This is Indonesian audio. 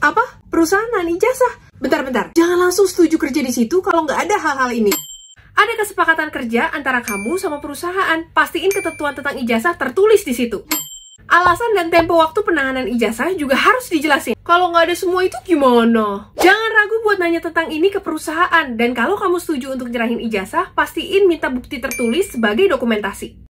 apa? Perusahaan nani jasa. Bentar-bentar, jangan langsung setuju kerja di situ kalau nggak ada hal-hal ini. Ada kesepakatan kerja antara kamu sama perusahaan. Pastiin ketentuan tentang ijazah tertulis di situ. Alasan dan tempo waktu penanganan ijazah juga harus dijelasin. Kalau nggak ada semua itu gimana? Jangan ragu buat nanya tentang ini ke perusahaan. Dan kalau kamu setuju untuk nyerahin ijazah, pastiin minta bukti tertulis sebagai dokumentasi.